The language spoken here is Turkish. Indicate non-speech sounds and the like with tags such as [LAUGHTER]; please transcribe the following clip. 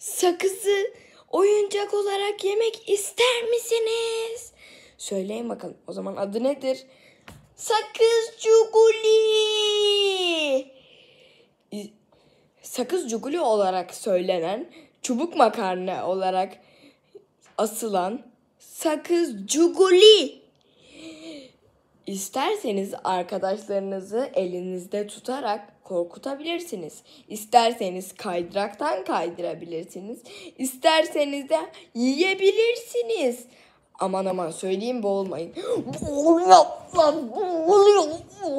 Sakızı oyuncak olarak yemek ister misiniz? Söyleyin bakalım. O zaman adı nedir? Sakız cuguli. Sakız cuguli olarak söylenen, çubuk makarna olarak asılan sakız cuguli İsterseniz arkadaşlarınızı elinizde tutarak korkutabilirsiniz. İsterseniz kaydıraktan kaydırabilirsiniz. İsterseniz de yiyebilirsiniz. Aman aman söyleyeyim boğulmayın. [GASPS] Boğuluyor lan boğuluyor.